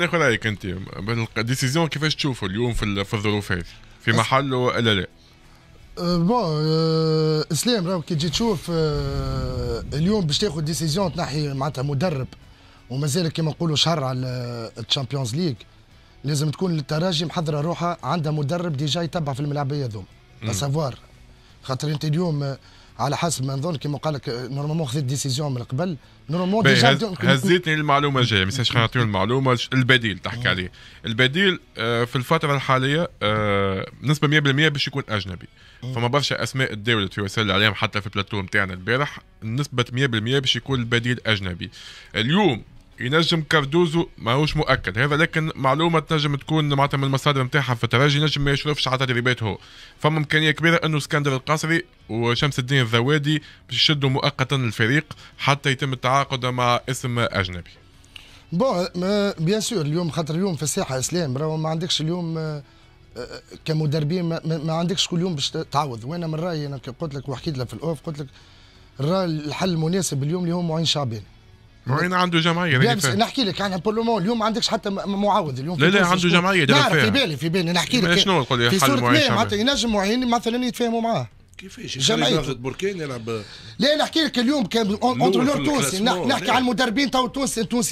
ناخذ رايك انت بالديسيزيون كيفاش تشوفه اليوم في, الظروف هذه في محله ولا لا؟ أه، بون أه، اسلام راه كي تجي تشوف أه، اليوم باش تاخذ ديسيزيون تنحي معناتها مدرب ومازال كما نقولوا شهر على الشامبيونز ليغ لازم تكون للتراجي محضره روحها عندها مدرب ديجا يتبع في الملعبيه هذوما اسافوار خاطر انت اليوم على حسب ما نظن كيما قال لك نورمالمون خذيت ديسيزيون من قبل نورمالمون ديجا هزيتني المعلومه جايه ميساج خلينا المعلومه البديل تحكي عليه البديل آه، في الفتره الحاليه آه، نسبه 100% باش يكون اجنبي فما برشا اسماء تداولت في وسائل الاعلام حتى في البلاتو نتاعنا البارح نسبه 100% باش يكون البديل اجنبي اليوم ينجم كاردوزو ماهوش مؤكد هذا لكن معلومه تنجم تكون معناتها من المصادر نتاعها في الترجي ينجم ما يشرفش على تدريبات هو فما امكانيه كبيره انه اسكندر القصري وشمس الدين الذوادي باش يشدوا مؤقتا الفريق حتى يتم التعاقد مع اسم اجنبي بون بيان سور اليوم خاطر اليوم في الساحه اسلام راهو ما عندكش اليوم آه، آه، كمدربين ما عندكش كل يوم باش تعوض وانا من رايي انا قلت لك وحكيت لك في الاوف قلت لك الحل المناسب اليوم اللي هو معين شعباني معين عنده جمعيه بالامس نحكي لك عن بولومون اليوم ما عندكش حتى معاود اليوم لا لا عنده جمعيه نعرف في بالي في بالي نحكي لك شنو نقول في حل معين معناتها ينجم معين مثلا يتفاهموا معاه كيفاش جمعية بركان يلعب لا نحكي لك اليوم كان اونترونور تونسي نحكي على المدربين تونسي تونسي